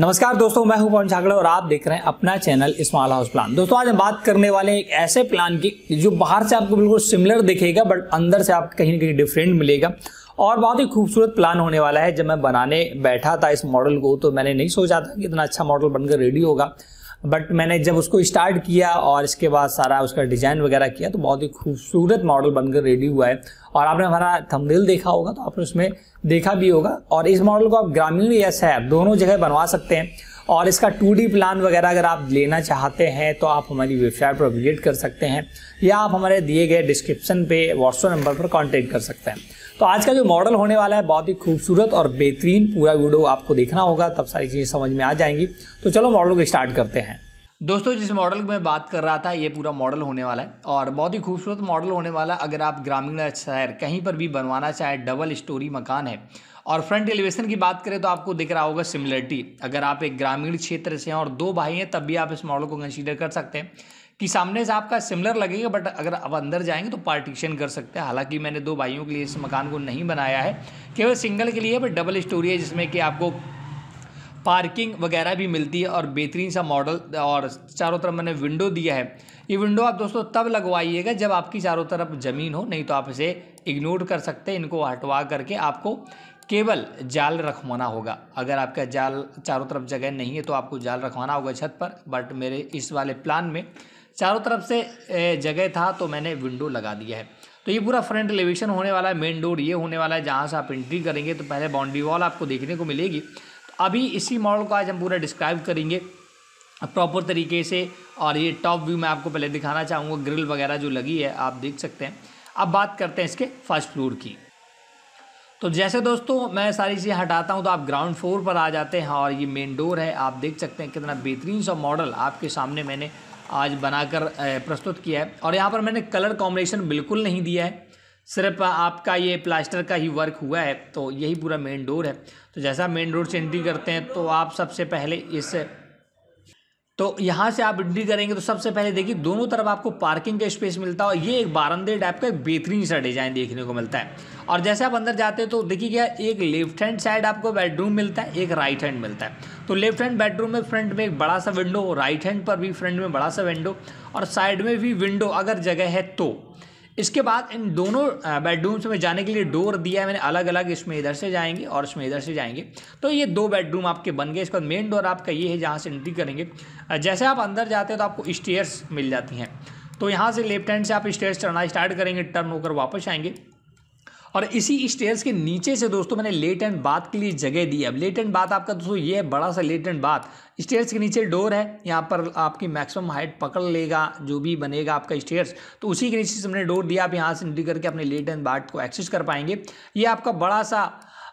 नमस्कार दोस्तों मैं हूं पवन झागड़ा और आप देख रहे हैं अपना चैनल स्मॉल हाउस प्लान दोस्तों आज हम बात करने वाले हैं एक ऐसे प्लान की जो बाहर से आपको बिल्कुल सिमिलर दिखेगा बट अंदर से आपको कहीं ना कहीं डिफरेंट मिलेगा और बहुत ही खूबसूरत प्लान होने वाला है जब मैं बनाने बैठा था इस मॉडल को तो मैंने नहीं सोचा था कि इतना अच्छा मॉडल बनकर रेडी होगा बट मैंने जब उसको स्टार्ट किया और इसके बाद सारा उसका डिज़ाइन वगैरह किया तो बहुत ही खूबसूरत मॉडल बनकर रेडी हुआ है और आपने हमारा थंबनेल देखा होगा तो आपने उसमें देखा भी होगा और इस मॉडल को आप ग्रामीण या शहर दोनों जगह बनवा सकते हैं और इसका टू प्लान वगैरह अगर आप लेना चाहते हैं तो आप हमारी वेबसाइट पर विजिट कर सकते हैं या आप हमारे दिए गए डिस्क्रिप्शन पे व्हाट्सअप नंबर पर कॉन्टेक्ट कर सकते हैं तो आज का जो मॉडल होने वाला है बहुत ही खूबसूरत और बेहतरीन पूरा वीडियो आपको देखना होगा तब सारी चीज़ें समझ में आ जाएंगी तो चलो मॉडल को स्टार्ट करते हैं दोस्तों जिस मॉडल की मैं बात कर रहा था ये पूरा मॉडल होने वाला है और बहुत ही खूबसूरत मॉडल होने वाला अगर आप ग्रामीण शहर कहीं पर भी बनवाना चाहें डबल स्टोरी मकान है और फ्रंट एलिवेशन की बात करें तो आपको दिख रहा होगा सिमिलरिटी अगर आप एक ग्रामीण क्षेत्र से हैं और दो भाई हैं तब भी आप इस मॉडल को कंसीडर कर सकते हैं कि सामने से आपका सिमिलर लगेगा बट अगर आप अंदर जाएंगे तो पार्टीशन कर सकते हैं हालांकि मैंने दो भाइयों के लिए इस मकान को नहीं बनाया है केवल सिंगल के लिए बट डबल स्टोरी है जिसमें कि आपको पार्किंग वगैरह भी मिलती है और बेहतरीन सा मॉडल और चारों तरफ मैंने विंडो दिया है ये विंडो आप दोस्तों तब लगवाइएगा जब आपकी चारों तरफ ज़मीन हो नहीं तो आप इसे इग्नोर कर सकते हैं इनको हटवा करके आपको केवल जाल रखवाना होगा अगर आपका जाल चारों तरफ जगह नहीं है तो आपको जाल रखवाना होगा छत पर बट मेरे इस वाले प्लान में चारों तरफ से जगह था तो मैंने विंडो लगा दिया है तो ये पूरा फ्रंट एलिवेशन होने वाला है मेन डोर ये होने वाला है जहाँ से आप एंट्री करेंगे तो पहले बाउंड्री वॉल आपको देखने को मिलेगी तो अभी इसी मॉडल को आज हम पूरा डिस्क्राइब करेंगे प्रॉपर तरीके से और ये टॉप व्यू मैं आपको पहले दिखाना चाहूँगा ग्रिल वगैरह जो लगी है आप देख सकते हैं अब बात करते हैं इसके फर्स्ट फ्लोर की तो जैसे दोस्तों मैं सारी चीज़ें हटाता हूँ तो आप ग्राउंड फ्लोर पर आ जाते हैं और ये मेन डोर है आप देख सकते हैं कितना बेहतरीन सा मॉडल आपके सामने मैंने आज बनाकर प्रस्तुत किया है और यहाँ पर मैंने कलर कॉम्बिनेशन बिल्कुल नहीं दिया है सिर्फ आपका ये प्लास्टर का ही वर्क हुआ है तो यही पूरा मेन डोर है तो जैसा मेन डोर से एंट्री करते हैं तो आप सबसे पहले इस तो यहाँ से आप एंट्री करेंगे तो सबसे पहले देखिए दोनों तरफ आपको पार्किंग का स्पेस मिलता है और ये एक बारंदे टाइप का बेहतरीन सा डिज़ाइन देखने को मिलता है और जैसे आप अंदर जाते हैं तो देखिए क्या एक लेफ्ट हैंड साइड आपको बेडरूम मिलता है एक राइट हैंड मिलता है तो लेफ्ट हैंड बेडरूम में फ्रंट में एक बड़ा सा विंडो राइट हैंड पर भी फ्रंट में बड़ा सा विंडो और साइड में भी विंडो अगर जगह है तो इसके बाद इन दोनों बेडरूम्स में जाने के लिए डोर दिया है मैंने अलग अलग इसमें इधर से जाएंगे और इसमें इधर से जाएंगे तो ये दो बेडरूम आपके बन गए इसका मेन डोर आपका ये है जहाँ से एंट्री करेंगे जैसे आप अंदर जाते हैं तो आपको स्टेयर्स मिल जाती हैं तो यहाँ से लेफ्ट हैंड से आप स्टेयर्स चढ़ना स्टार्ट करेंगे टर्न होकर वापस आएंगे और इसी स्टेयर्स के नीचे से दोस्तों मैंने लेट एंड बात के लिए जगह दी है अब लेट एंड बात आपका दोस्तों ये है बड़ा सा लेट एंड बात स्टेयर्स के नीचे डोर है यहाँ पर आपकी मैक्सिमम हाइट पकड़ लेगा जो भी बनेगा आपका स्टेयर्स तो उसी के नीचे से हमने डोर दिया आप यहाँ से निकल करके अपने लेट एंड बाट को एक्सेस कर पाएंगे ये आपका बड़ा सा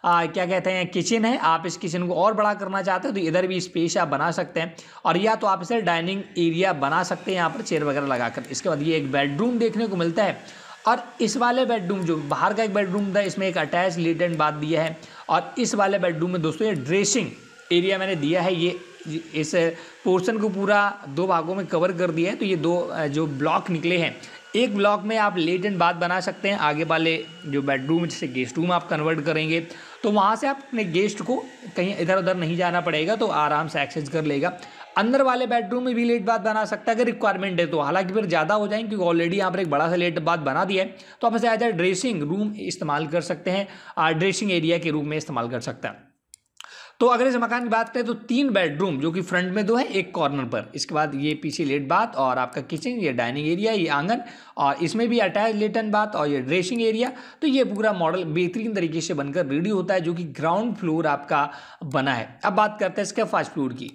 आ, क्या कहते हैं किचन है आप इस किचन को और बड़ा करना चाहते हैं तो इधर भी स्पेस आप बना सकते हैं और या तो आप इसे डाइनिंग एरिया बना सकते हैं यहाँ पर चेयर वगैरह लगाकर इसके बाद ये एक बेडरूम देखने को मिलता है और इस वाले बेडरूम जो बाहर का एक बेडरूम था इसमें एक अटैच एंड बाथ दिया है और इस वाले बेडरूम में दोस्तों ये ड्रेसिंग एरिया मैंने दिया है ये इस पोर्शन को पूरा दो भागों में कवर कर दिया है तो ये दो जो ब्लॉक निकले हैं एक ब्लॉक में आप लेट एंड बाथ बना सकते हैं आगे वाले जो बेडरूम जैसे गेस्ट रूम आप कन्वर्ट करेंगे तो वहाँ से आप अपने गेस्ट को कहीं इधर उधर नहीं जाना पड़ेगा तो आराम से एक्सेस कर लेगा अंदर वाले बेडरूम में भी लेट बाथ बना सकता है अगर रिक्वायरमेंट है तो हालांकि फिर ज़्यादा हो जाएंगे क्योंकि ऑलरेडी यहाँ पर एक बड़ा सा लेट बाथ बना दिया है तो आप इसे एज ए ड्रेसिंग रूम इस्तेमाल कर सकते हैं ड्रेसिंग एरिया के रूप में इस्तेमाल कर सकता है तो अगर इस मकान की बात करें तो तीन बेडरूम जो कि फ्रंट में दो है एक कॉर्नर पर इसके बाद ये पीछे लेट बाथ और आपका किचन ये डाइनिंग एरिया ये आंगन और इसमें भी अटैच लेटन बाथ और ये ड्रेसिंग एरिया तो ये पूरा मॉडल बेहतरीन तरीके से बनकर रेडी होता है जो कि ग्राउंड फ्लोर आपका बना है अब बात करते हैं इसके फर्स्ट फ्लोर की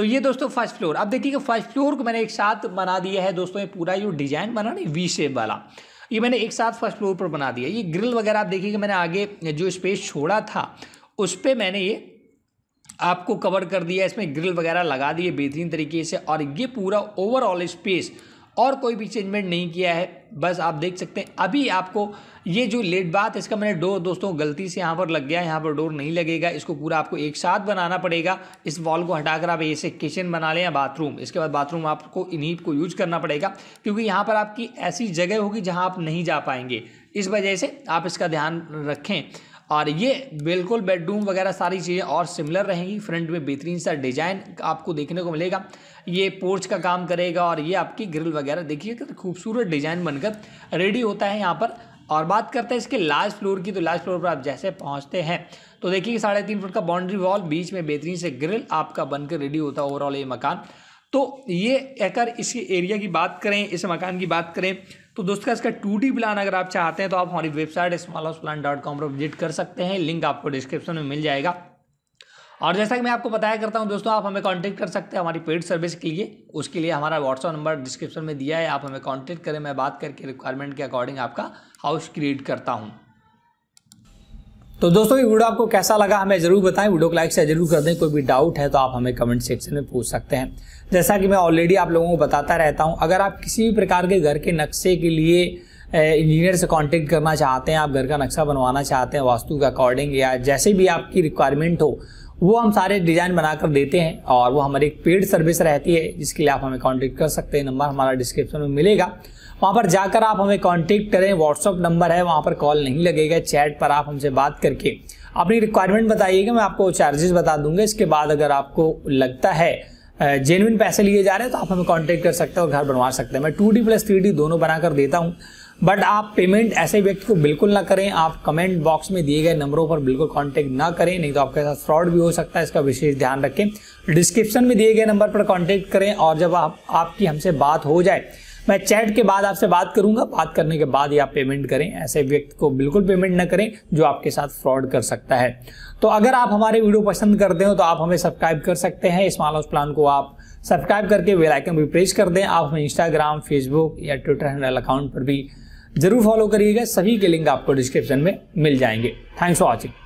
तो ये दोस्तों फर्स्ट फ्लोर अब देखिए फर्स्ट फ्लोर को मैंने एक साथ बना दिया है दोस्तों ये पूरा जो डिजाइन बना ना वी शेप वाला ये मैंने एक साथ फर्स्ट फ्लोर पर बना दिया ये ग्रिल वगैरह आप देखिए मैंने आगे जो स्पेस छोड़ा था उस पर मैंने ये आपको कवर कर दिया इसमें ग्रिल वगैरह लगा दिए बेहतरीन तरीके से और ये पूरा ओवरऑल स्पेस और कोई भी चेंजमेंट नहीं किया है बस आप देख सकते हैं अभी आपको ये जो लेट बात इसका मैंने डोर दोस्तों गलती से यहाँ पर लग गया यहाँ पर डोर नहीं लगेगा इसको पूरा आपको एक साथ बनाना पड़ेगा इस वॉल को हटाकर आप ऐसे किचन बना लें या बाथरूम इसके बाद बाथरूम आपको इन्हीं को यूज करना पड़ेगा क्योंकि यहाँ पर आपकी ऐसी जगह होगी जहाँ आप नहीं जा पाएंगे इस वजह से आप इसका ध्यान रखें और ये बिल्कुल बेडरूम वगैरह सारी चीज़ें और सिमिलर रहेंगी फ्रंट में बेहतरीन सा डिज़ाइन आपको देखने को मिलेगा ये पोर्च का काम करेगा और ये आपकी ग्रिल वगैरह देखिए खूबसूरत डिज़ाइन बनकर रेडी होता है यहाँ पर और बात करते हैं इसके लास्ट फ्लोर की तो लास्ट फ्लोर पर आप जैसे पहुँचते हैं तो देखिए साढ़े तीन फुट का बाउंड्री वॉल बीच में बेहतरीन से ग्रिल आपका बनकर रेडी होता है ओवरऑल ये मकान तो ये अगर इसी एरिया की बात करें इस मकान की बात करें तो दोस्तों इसका टू डी प्लान अगर आप चाहते हैं तो आप हमारी website small house plan dot com पर विजिट कर सकते हैं लिंक आपको डिस्क्रिप्शन में मिल जाएगा और जैसा कि मैं आपको बताया करता हूं दोस्तों आप हमें कांटेक्ट कर सकते हैं हमारी पेड सर्विस के लिए उसके लिए हमारा व्हाट्सअप नंबर डिस्क्रिप्शन में दिया है आप हमें कांटेक्ट करें मैं बात करके रिक्वायरमेंट के अकॉर्डिंग आपका हाउस क्रिएट करता हूँ तो दोस्तों ये वीडियो आपको कैसा लगा हमें जरूर बताएं वीडियो को लाइक से जरूर कर दें कोई भी डाउट है तो आप हमें कमेंट सेक्शन में पूछ सकते हैं जैसा कि मैं ऑलरेडी आप लोगों को बताता रहता हूं अगर आप किसी भी प्रकार के घर के नक्शे के लिए इंजीनियर से कांटेक्ट करना चाहते हैं आप घर का नक्शा बनवाना चाहते हैं वास्तु के अकॉर्डिंग या जैसे भी आपकी रिक्वायरमेंट हो वो हम सारे डिज़ाइन बनाकर देते हैं और वो हमारी एक पेड सर्विस रहती है जिसके लिए आप हमें कॉन्टेक्ट कर सकते हैं नंबर हमारा डिस्क्रिप्शन में मिलेगा वहाँ पर जाकर आप हमें कांटेक्ट करें व्हाट्सअप नंबर है वहाँ पर कॉल नहीं लगेगा चैट पर आप हमसे बात करके अपनी रिक्वायरमेंट बताइएगा मैं आपको चार्जेस बता दूंगा इसके बाद अगर आपको लगता है जेनविन पैसे लिए जा रहे हैं तो आप हमें कॉन्टेक्ट कर सकते हैं और घर बनवा सकते हैं मैं two D plus three D दोनों बनाकर देता हूँ बट आप पेमेंट ऐसे व्यक्ति को बिल्कुल ना करें आप कमेंट बॉक्स में दिए गए नंबरों पर बिल्कुल कांटेक्ट ना करें नहीं तो आपके साथ फ्रॉड भी हो सकता है इसका विशेष ध्यान रखें डिस्क्रिप्शन में दिए गए नंबर पर कांटेक्ट करें और जब आप आपकी हमसे बात हो जाए मैं चैट के बाद आपसे बात करूंगा बात करने के बाद ही आप पेमेंट करें ऐसे व्यक्ति को बिल्कुल पेमेंट ना करें जो आपके साथ फ्रॉड कर सकता है तो अगर आप हमारे वीडियो पसंद करते हो तो आप हमें सब्सक्राइब कर सकते हैं इस माल हाउस प्लान को आप सब्सक्राइब करके बेल आइकन भी प्रेस कर दें आप हमें इंस्टाग्राम फेसबुक या ट्विटर हैंडल अकाउंट पर भी जरूर फॉलो करिएगा सभी के लिंक आपको डिस्क्रिप्शन में मिल जाएंगे थैंक्स फॉर वॉचिंग